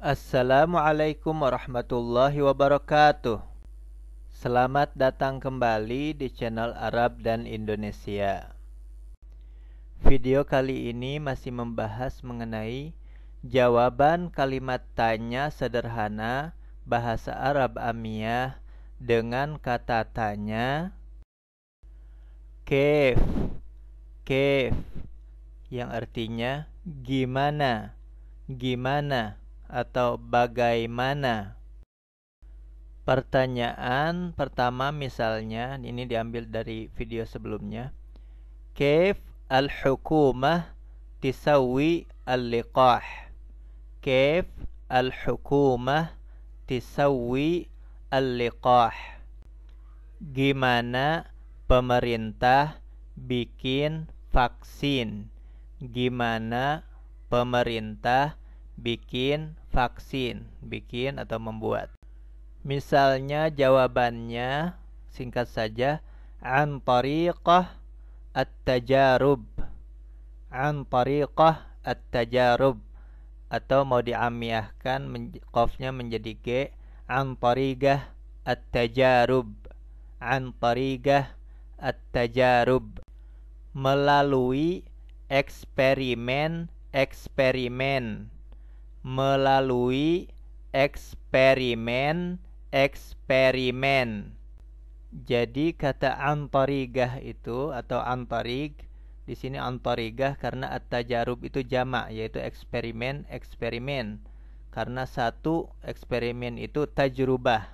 Assalamualaikum warahmatullahi wabarakatuh. Selamat datang kembali di channel Arab dan Indonesia. Video kali ini masih membahas mengenai jawaban kalimat tanya sederhana bahasa Arab Amiyah dengan kata tanya kef kef yang artinya gimana gimana atau bagaimana. Pertanyaan pertama misalnya, ini diambil dari video sebelumnya. Kaif al-hukumah tisawi al-liqah? Kaif al-hukumah tisawi al-liqah? Gimana pemerintah bikin vaksin? Gimana pemerintah bikin vaksin, bikin atau membuat. Misalnya jawabannya singkat saja an tariqah at-tajarub. An tariqah at-tajarub atau mau diamiahkan men menjadi g an tarigah at-tajarub. An tarigah at-tajarub. Melalui eksperimen-eksperimen melalui eksperimen eksperimen. Jadi kata antarigah itu atau antarig di sini antarigah karena at-tajarub itu jamak yaitu eksperimen eksperimen. Karena satu eksperimen itu tajrubah.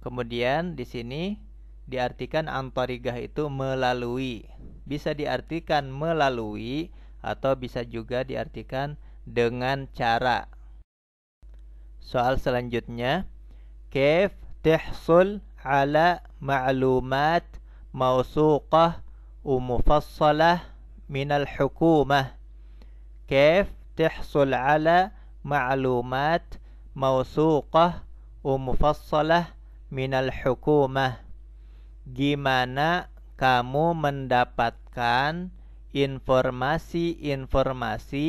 Kemudian di sini diartikan antarigah itu melalui. Bisa diartikan melalui atau bisa juga diartikan dengan cara. Soal selanjutnya, كيف تحصل على معلومات موثوقة ومفصلة من الحكومة كيف تحصل على معلومات موثوقة ومفصلة من الحكومة gimana kamu mendapatkan informasi-informasi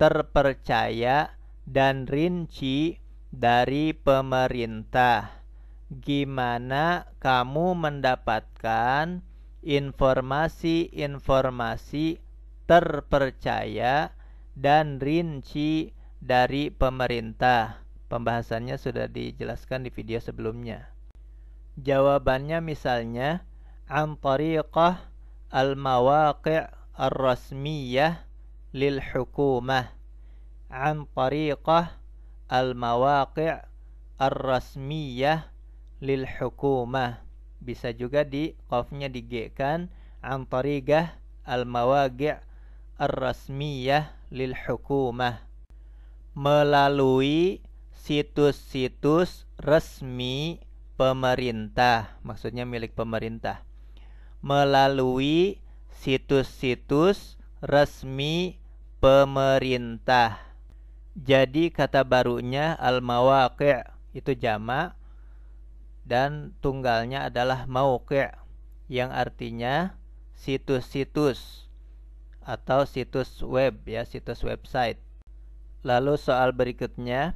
terpercaya dan rinci dari pemerintah. Gimana kamu mendapatkan informasi-informasi terpercaya dan rinci dari pemerintah? Pembahasannya sudah dijelaskan di video sebelumnya. Jawabannya misalnya antariqah al-mawaqi' ar-rasmiyah al-mawaqi' ar-rasmiyah lil hukumah an tariqah al mawaqi' ar rasmiyah lil bisa juga di qafnya dige kan an tariqah al mawaqi' ar rasmiyah lil hukumah melalui situs-situs resmi pemerintah, maksudnya milik pemerintah, melalui situs-situs resmi pemerintah. Jadi kata barunya al-mawaqi' itu jama' dan tunggalnya adalah mauqi' yang artinya situs-situs atau situs web ya, situs website. Lalu soal berikutnya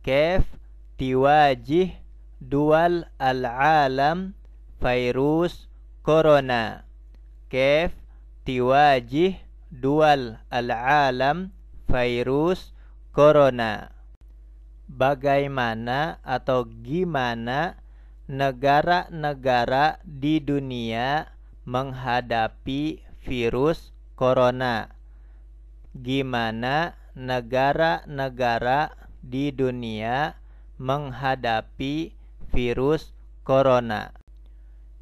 kef tiwajih dual al-alam virus corona. Kef tiwajih dual al-alam virus corona. Bagaimana atau gimana negara-negara di dunia menghadapi virus corona? Gimana negara-negara di dunia menghadapi virus corona?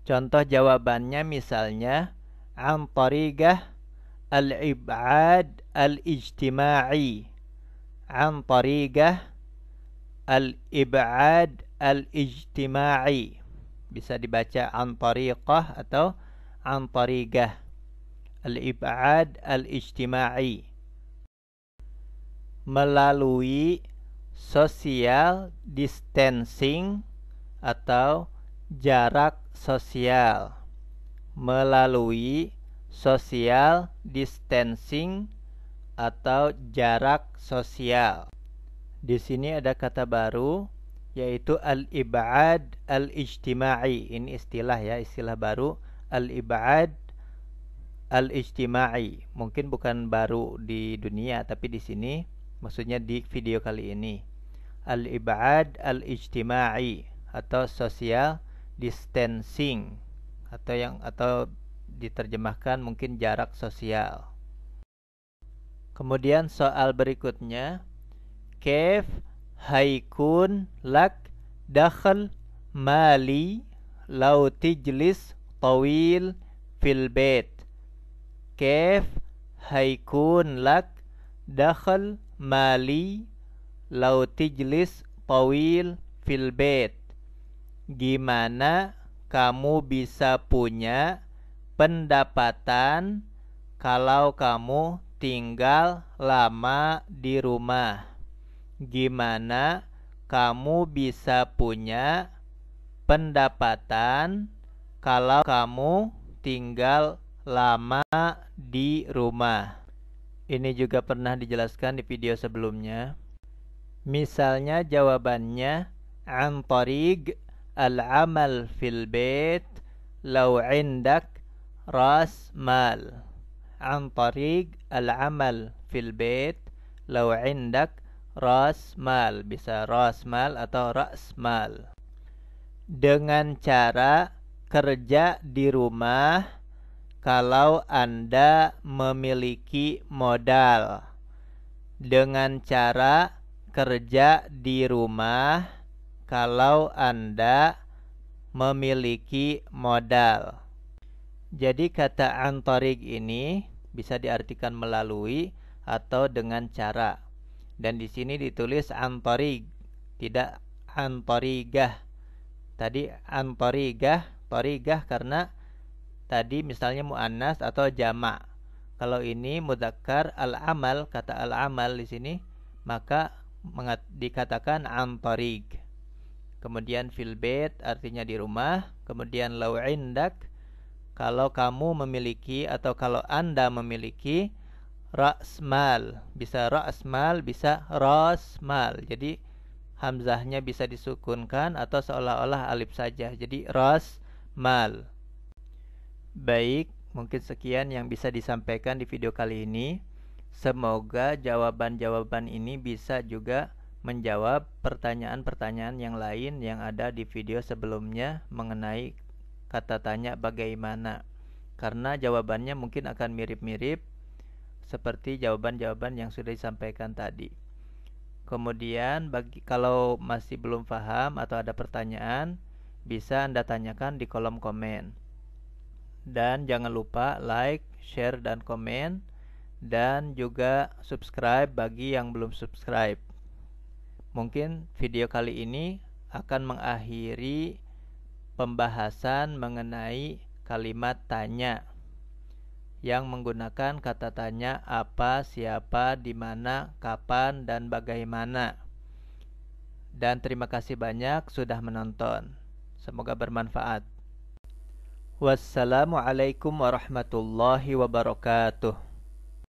Contoh jawabannya misalnya antarigah al-ib'ad al-ijtima'i an bisa dibaca an tariqah atau an tariqah al-ib'ad melalui social distancing atau jarak sosial melalui social distancing atau jarak sosial. Di sini ada kata baru yaitu al-ib'ad al-ijtima'i. Ini istilah ya, istilah baru al-ib'ad al-ijtima'i. Mungkin bukan baru di dunia tapi di sini maksudnya di video kali ini. Al-ib'ad al-ijtima'i atau social distancing atau yang atau diterjemahkan mungkin jarak sosial. Kemudian soal berikutnya, kef haikun lak dahl mali lau tijlis tawil fil bait. Kef haikun lak mali lau tijlis tawil fil bait. Gimana kamu bisa punya pendapatan kalau kamu tinggal lama di rumah. Gimana kamu bisa punya pendapatan kalau kamu tinggal lama di rumah? Ini juga pernah dijelaskan di video sebelumnya. Misalnya jawabannya an tariq al-amal fil bait law indak راس مال عن طريق العمل في البيت لو عندك راس مال bisa راس مال atau راس مال dengan cara kerja di rumah kalau Anda memiliki modal dengan cara kerja di rumah kalau Anda memiliki modal jadi kata antarik ini bisa diartikan melalui atau dengan cara. Dan di sini ditulis antarik, tidak antarigah. Tadi antarigah, torigah karena tadi misalnya muannas atau jamak. Kalau ini mudakar al-amal, kata al-amal di sini maka dikatakan antarig. Kemudian filbet artinya di rumah, kemudian lauindak. indak kalau kamu memiliki atau kalau Anda memiliki rasmal, bisa rasmal, bisa rasmal. Jadi hamzahnya bisa disukunkan atau seolah-olah alif saja. Jadi rasmal. Baik, mungkin sekian yang bisa disampaikan di video kali ini. Semoga jawaban-jawaban ini bisa juga menjawab pertanyaan-pertanyaan yang lain yang ada di video sebelumnya mengenai kata tanya bagaimana karena jawabannya mungkin akan mirip-mirip seperti jawaban-jawaban yang sudah disampaikan tadi. Kemudian bagi kalau masih belum paham atau ada pertanyaan bisa Anda tanyakan di kolom komen. Dan jangan lupa like, share dan komen dan juga subscribe bagi yang belum subscribe. Mungkin video kali ini akan mengakhiri pembahasan mengenai kalimat tanya yang menggunakan kata tanya apa, siapa, di mana, kapan, dan bagaimana. Dan terima kasih banyak sudah menonton. Semoga bermanfaat. Wassalamualaikum warahmatullahi wabarakatuh.